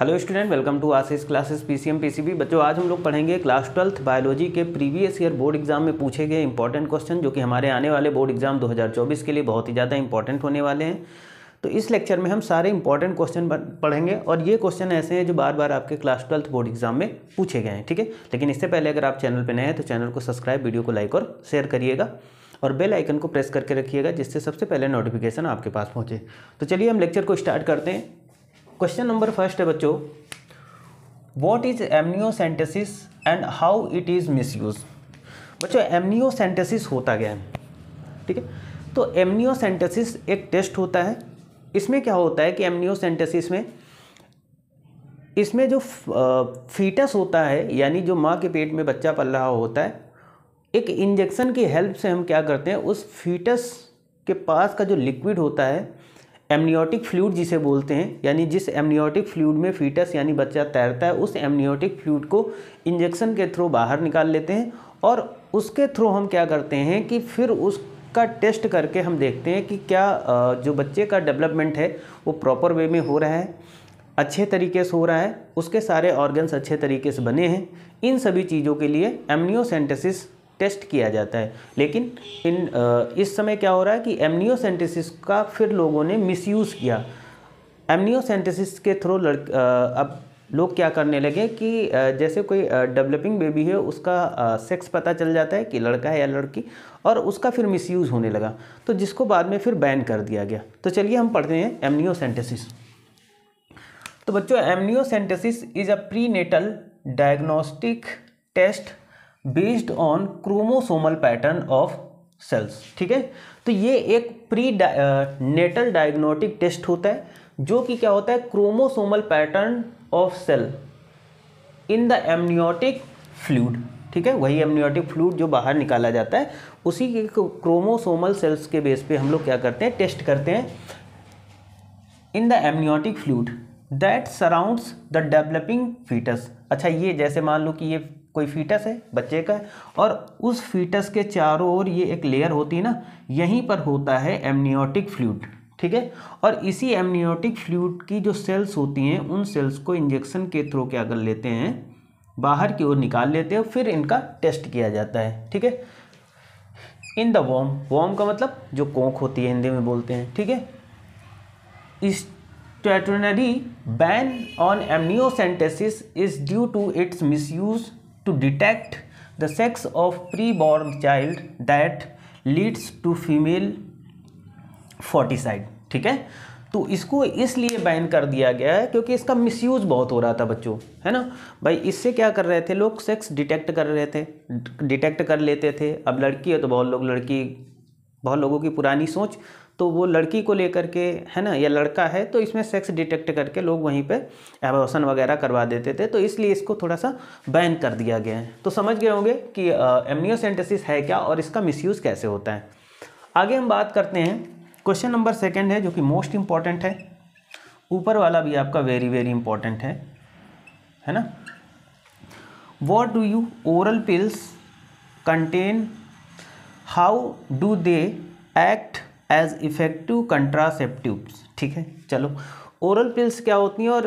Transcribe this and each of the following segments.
hello student welcome to Ashish classes PCM PCB बच्चों आज हम लोग पढ़ेंगे क्लास ट्वेल्थ बायोलॉजी के प्रीवियस ईयर बोर्ड एग्जाम में पूछे गए इंपॉर्टेंट क्वेश्चन जो कि हमारे आने वाले बोर्ड एग्जाम 2024 के लिए बहुत ही ज़्यादा इंपॉर्टेंट होने वाले हैं तो इस लेक्चर में हम सारे इंपॉर्टेंट क्वेश्चन पढ़ेंगे और ये क्वेश्चन ऐसे हैं जो बार बार आपके क्लास ट्वेल्थ बोर्ड एग्जाम में पूछे गए हैं ठीक है लेकिन इससे पहले अगर आप चैनल पर नए हैं तो चैनल को सब्सक्राइब वीडियो को लाइक और शेयर करिएगा और बेल आइकन को प्रेस करके रखिएगा जिससे सबसे पहले नोटिफिकेशन आपके पास पहुँचे तो चलिए हम लेक्चर को स्टार्ट करते हैं क्वेश्चन नंबर फर्स्ट है बच्चों what is amniocentesis and how it is use बच्चों एमनियोसेंटेसिस होता क्या है ठीक है तो एमनियोसेंटेसिस एक टेस्ट होता है इसमें क्या होता है कि एमनियोसेंटेसिस में इसमें जो फीटस होता है यानी जो माँ के पेट में बच्चा पल रहा होता है एक इंजेक्शन की हेल्प से हम क्या करते हैं उस फीटस के पास का जो लिक्विड होता है एमनियोटिक फ्लूड जिसे बोलते हैं यानी जिस एमनियोटिक फ्लूड में फीटस यानी बच्चा तैरता है उस एमनियोटिक फ्लूड को इंजेक्शन के थ्रू बाहर निकाल लेते हैं और उसके थ्रू हम क्या करते हैं कि फिर उसका टेस्ट करके हम देखते हैं कि क्या जो बच्चे का डेवलपमेंट है वो प्रॉपर वे में हो रहा है अच्छे तरीके से हो रहा है उसके सारे ऑर्गन्स अच्छे तरीके से बने हैं इन सभी चीज़ों के लिए एमनियोसेंटेसिस टेस्ट किया जाता है लेकिन इन इस समय क्या हो रहा है कि एमनियोसेंटिसिस का फिर लोगों ने मिसयूज़ किया एमनियोसेंटिसिस के थ्रू लड़ अब लोग क्या करने लगे कि जैसे कोई डेवलपिंग बेबी है उसका सेक्स पता चल जाता है कि लड़का है या लड़की और उसका फिर मिसयूज़ होने लगा तो जिसको बाद में फिर बैन कर दिया गया तो चलिए हम पढ़ते हैं एमनियोसेंटिस तो बच्चों amniocentesis is a prenatal diagnostic test based on chromosomal pattern of cells ठीक है तो ये एक प्री नेटल डायग्नोटिक टेस्ट होता है जो कि क्या होता है chromosomal pattern of cell in the amniotic fluid ठीक है वही एमनियोटिक फ्लूड जो बाहर निकाला जाता है उसी के क्रोमोसोमल सेल्स के बेस पे हम लोग क्या करते हैं टेस्ट करते हैं in the amniotic fluid that surrounds the developing foetus अच्छा ये जैसे मान लो कि ये कोई फीटस है बच्चे का और उस फीटस के चारों ओर ये एक लेयर होती है ना यहीं पर होता है एमनियोटिक फ्लूड ठीक है और इसी एमनियोटिक फ्लूड की जो सेल्स होती हैं उन सेल्स को इंजेक्शन के थ्रू क्या कर लेते हैं बाहर की ओर निकाल लेते हैं फिर इनका टेस्ट किया जाता है ठीक है इन द वॉम वॉम का मतलब जो कोंक होती है हिंदी में बोलते हैं ठीक है इस statutory ban on amniocentesis is due to its misuse to detect the sex of preborn child that leads to female foeticide ठीक है तो इसको इसलिए बैन कर दिया गया है क्योंकि इसका मिसयूज बहुत हो रहा था बच्चों है ना भाई इससे क्या कर रहे थे लोग सेक्स डिटेक्ट कर रहे थे डिटेक्ट कर लेते थे अब लड़की है तो बहुत लोग लड़की बहुत लोगों की पुरानी सोच तो वो लड़की को लेकर के है ना या लड़का है तो इसमें सेक्स डिटेक्ट करके लोग वहीं पे एबॉर्शन वगैरह करवा देते थे तो इसलिए इसको थोड़ा सा बैन कर दिया गया है तो समझ गए होंगे कि एमनियोसेंटेसिस है क्या और इसका मिसयूज़ कैसे होता है आगे हम बात करते हैं क्वेश्चन नंबर सेकेंड है जो कि मोस्ट इम्पॉर्टेंट है ऊपर वाला भी आपका वेरी वेरी इंपॉर्टेंट है है ना what do you oral pills contain how do they act as effective contraceptives ठीक है चलो ओरल पिल्स क्या होती हैं और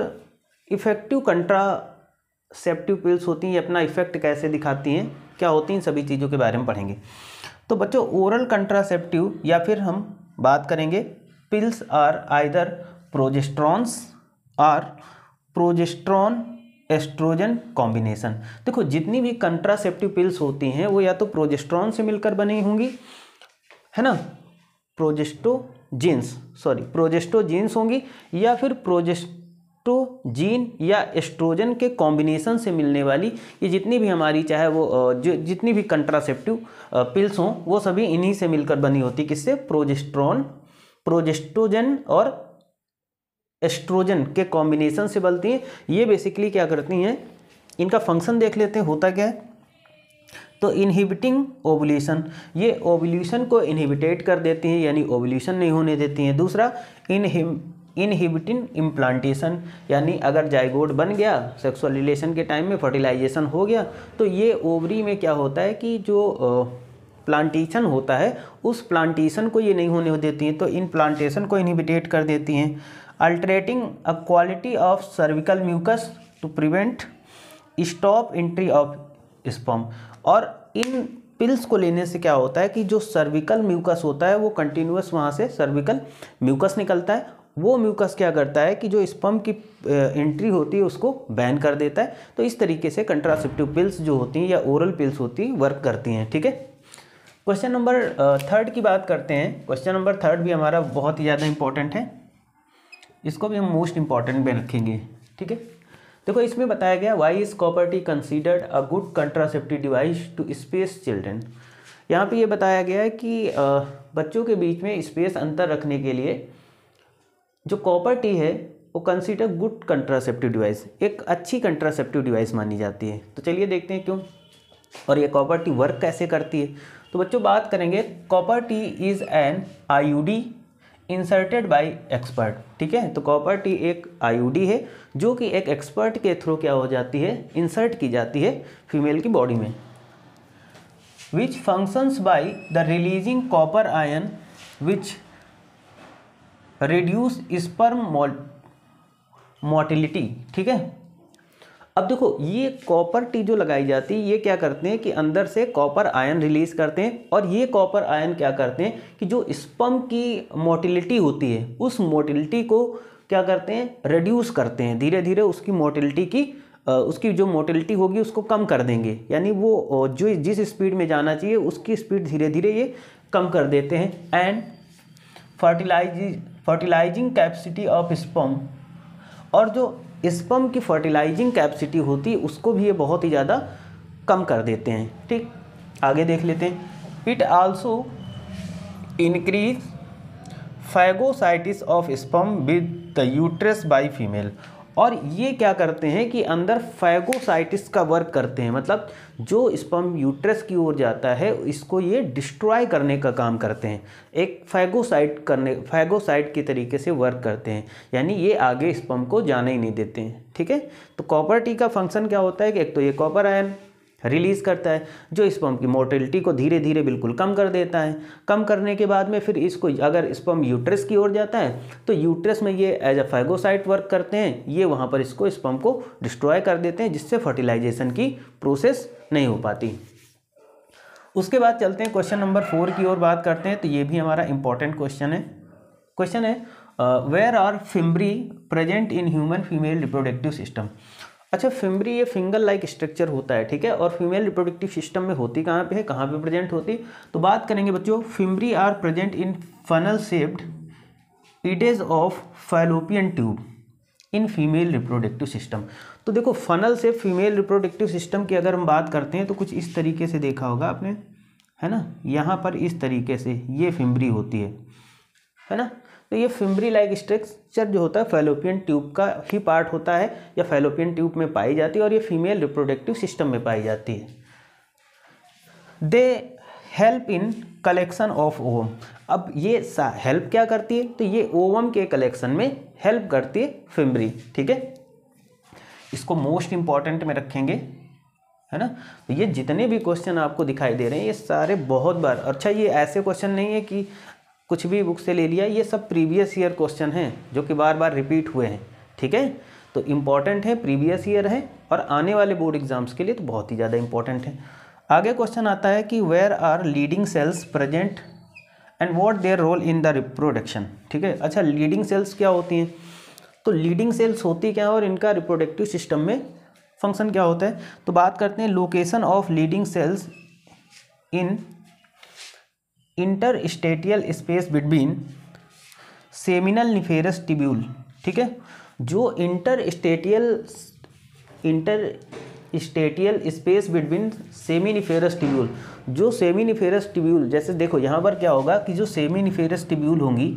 इफ़ेक्टिव कंट्रासेप्टिव पिल्स होती हैं ये अपना इफ़ेक्ट कैसे दिखाती हैं क्या होती हैं सभी चीज़ों के बारे में पढ़ेंगे तो बच्चों ओरल कंट्रासेप्टिव या फिर हम बात करेंगे pills are either progesterones or progesterone estrogen combination देखो जितनी भी कंट्रासेप्टिव पिल्स होती हैं वो या तो प्रोजेस्ट्रॉन से मिलकर बनी होंगी है ना प्रोजेस्टोजींस सॉरी जीन्स होंगी या फिर प्रोजेस्टोजीन या एस्ट्रोजन के कॉम्बिनेशन से मिलने वाली ये जितनी भी हमारी चाहे वो जो जितनी भी कंट्रासेप्टिव पिल्स हों वो सभी इन्हीं से मिलकर बनी होती किससे प्रोजेस्ट्रॉन प्रोजेस्टोजन और एस्ट्रोजन के कॉम्बिनेशन से बनती हैं ये बेसिकली क्या करती हैं इनका फंक्शन देख लेते हैं होता क्या है तो इनहिबिटिंग ओवल्यूशन ये ओवल्यूशन को इनहिबिटेट कर देती हैं यानी ओवल्यूशन नहीं होने देती हैं दूसरा इनहिब इनहिबिटिन इम्प्लांटेशन यानी अगर जाइगोड बन गया सेक्सुअल रिलेशन के टाइम में फर्टिलाइजेशन हो गया तो ये ओवरी में क्या होता है कि जो प्लांटेशन होता है उस प्लांटेशन को ये नहीं होने देती हैं तो इन प्लांटेशन को इनहिबिटेट कर देती हैं altering a quality of cervical mucus to prevent stop entry of sperm और इन पिल्स को लेने से क्या होता है कि जो सर्विकल म्यूकस होता है वो कंटिन्यूस वहाँ से सर्विकल म्यूकस निकलता है वो म्यूकस क्या करता है कि जो स्पम की एंट्री होती है उसको बैन कर देता है तो इस तरीके से कंट्रासेप्टिव पिल्स जो होती हैं या ओरल पिल्स होती हैं वर्क करती हैं ठीक है क्वेश्चन नंबर थर्ड की बात करते हैं क्वेश्चन नंबर थर्ड भी हमारा बहुत ही ज़्यादा इंपॉर्टेंट है इसको भी हम मोस्ट इम्पॉर्टेंट में रखेंगे ठीक है देखो इसमें बताया गया why is copper T considered a good contraceptive device to space children यहाँ पे ये बताया गया है कि बच्चों के बीच में स्पेस अंतर रखने के लिए जो कॉपर टी है वो कंसीडर गुड कंट्रासेप्टिव डिवाइस एक अच्छी कंट्रासेप्टिव डिवाइस मानी जाती है तो चलिए देखते हैं क्यों और ये कॉपर टी वर्क कैसे करती है तो बच्चों बात करेंगे copper T is an I inserted by expert ठीक है तो कॉपर टी एक आई है जो कि एक एक्सपर्ट के थ्रू क्या हो जाती है इंसर्ट की जाती है फीमेल की बॉडी में which functions by the releasing copper ion which reduce sperm motility ठीक है अब देखो ये कॉपर टी जो लगाई जाती है ये क्या करते हैं कि अंदर से कॉपर आयन रिलीज करते हैं और ये कॉपर आयन क्या करते हैं कि जो स्पम की मोटिलिटी होती है उस मोटिलिटी को क्या करते हैं रिड्यूस करते हैं धीरे धीरे उसकी मोटिलिटी की उसकी जो मोटिलिटी होगी उसको कम कर देंगे यानी वो जो जिस स्पीड में जाना चाहिए उसकी स्पीड धीरे धीरे ये कम कर देते हैं and fertilize fertilizing capacity of sperm और जो स्पम की फर्टिलाइजिंग कैपेसिटी होती है उसको भी ये बहुत ही ज़्यादा कम कर देते हैं ठीक आगे देख लेते हैं it also increase phagocytosis of sperm with the uterus by female और ये क्या करते हैं कि अंदर फैगोसाइटिस का वर्क करते हैं मतलब जो स्पम यूट्रस की ओर जाता है इसको ये डिस्ट्रॉय करने का काम करते हैं एक फैगोसाइट करने फैगोसाइट के तरीके से वर्क करते हैं यानी ये आगे स्पम को जाने ही नहीं देते हैं ठीक है तो कॉपर टी का फंक्शन क्या होता है कि एक तो ये कॉपर आयन रिलीज़ करता है जो स्पम की मोर्टिलिटी को धीरे धीरे बिल्कुल कम कर देता है कम करने के बाद में फिर इसको अगर स्पम यूट्रस की ओर जाता है तो यूट्रस में ये एज अ फैगोसाइट वर्क करते हैं ये वहाँ पर इसको स्पम को डिस्ट्रॉय कर देते हैं जिससे फर्टिलाइजेशन की प्रोसेस नहीं हो पाती उसके बाद चलते हैं क्वेश्चन नंबर फोर की ओर बात करते हैं तो ये भी हमारा इंपॉर्टेंट क्वेश्चन है क्वेश्चन है where are fimbriae present in human female reproductive system अच्छा फिम्बरी ये फिंगर लाइक स्ट्रक्चर होता है ठीक है और फीमेल रिप्रोडक्टिव सिस्टम में होती कहाँ पे है कहाँ पे प्रेजेंट होती तो बात करेंगे बच्चों fimbriae are present in funnel it is of Fallopian tube in female reproductive system तो देखो फनल से फीमेल रिप्रोडक्टिव सिस्टम की अगर हम बात करते हैं तो कुछ इस तरीके से देखा होगा आपने है ना यहाँ पर इस तरीके से ये फिम्बरी होती है है ना तो ये फिम्बरी लाइक स्ट्रक्चर जो होता है फेलोपियन ट्यूब का ही पार्ट होता है या फेलोपियन ट्यूब में पाई जाती है और ये फीमेल रिप्रोडक्टिव सिस्टम में पाई जाती है they help in collection of ovum अब ये हेल्प क्या करती है तो ये ओवम के कलेक्शन में हेल्प करती है फिम्बरी ठीक है इसको मोस्ट इम्पॉर्टेंट में रखेंगे है ना तो ये जितने भी क्वेश्चन आपको दिखाई दे रहे हैं ये सारे बहुत बार अच्छा ये ऐसे क्वेश्चन नहीं है कि कुछ भी बुक से ले लिया ये सब प्रीवियस ईयर क्वेश्चन हैं जो कि बार बार रिपीट हुए हैं ठीक है तो इम्पॉर्टेंट है प्रीवियस ईयर है और आने वाले बोर्ड एग्जाम्स के लिए तो बहुत ही ज़्यादा इंपॉर्टेंट है आगे क्वेश्चन आता है कि where are Leydig cells present and what their role in the reproduction ठीक है अच्छा लीडिंग सेल्स क्या होती हैं तो लीडिंग सेल्स होती क्या है और इनका रिप्रोडक्टिव सिस्टम में फंक्शन क्या होता है तो बात करते हैं location of Leydig cells in interstitial space between seminiferous tubule ठीक है जो interstitial interstitial space between निफेरस टिब्यूल जो निफेरस टिब्यूल जैसे देखो यहाँ पर क्या होगा कि जो निफेरस टिब्यूल होंगी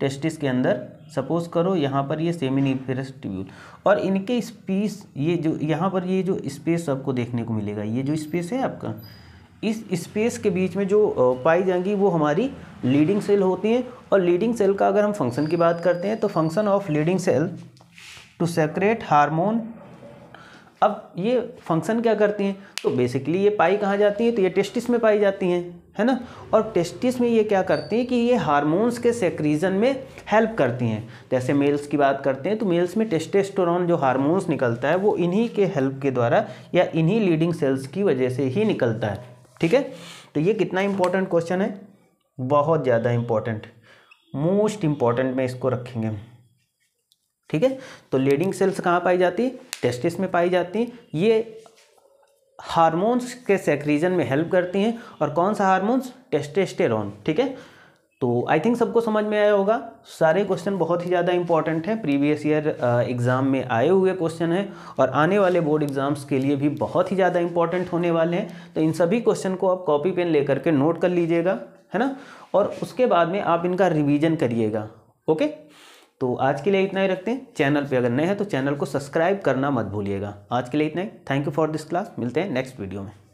टेस्टिस के अंदर सपोज करो यहाँ पर ये निफेरस टिब्यूल और इनके स्पीस ये जो यहाँ पर ये जो स्पेस आपको देखने को मिलेगा ये जो स्पेस है आपका इस स्पेस के बीच में जो पाई जाएंगी वो हमारी लीडिंग सेल होती हैं और लीडिंग सेल का अगर हम फंक्शन की बात करते हैं तो function of Leydig cell to secrete hormone अब ये फंक्शन क्या करती हैं तो बेसिकली ये पाई कहाँ जाती हैं तो ये टेस्टिस में पाई जाती हैं है ना और टेस्टिस में ये क्या करती हैं कि ये हार्मोन्स के सेक्रीजन में हेल्प करती हैं जैसे मेल्स की बात करते हैं तो मेल्स में टेस्टेस्टोरॉन जो हार्मोन्स निकलता है वो इन्हीं के हेल्प के द्वारा या इन्हीं लीडिंग सेल्स की वजह से ही निकलता है ठीक है तो ये कितना इंपॉर्टेंट क्वेश्चन है बहुत ज़्यादा इंपॉर्टेंट मोस्ट इंपॉर्टेंट में इसको रखेंगे ठीक है तो लीडिंग सेल्स कहाँ पाई जाती टेस्टिस में पाई जाती ये हार्मोन्स के सेक्रीजन में हेल्प करती हैं और कौन सा हार्मोन्स टेस्टेस्टेरॉन ठीक है तो आई थिंक सबको समझ में आया होगा सारे क्वेश्चन बहुत ही ज़्यादा इंपॉर्टेंट हैं प्रीवियस ईयर एग्ज़ाम में आए हुए क्वेश्चन हैं और आने वाले बोर्ड एग्ज़ाम्स के लिए भी बहुत ही ज़्यादा इंपॉर्टेंट होने वाले हैं तो इन सभी क्वेश्चन को आप कॉपी पेन लेकर के नोट कर लीजिएगा है ना और उसके बाद में आप इनका रिविजन करिएगा ओके तो आज के लिए इतना ही रखते हैं चैनल पर अगर नए हैं तो चैनल को सब्सक्राइब करना मत भूलिएगा आज के लिए इतना ही thank you for this class मिलते हैं नेक्स्ट वीडियो में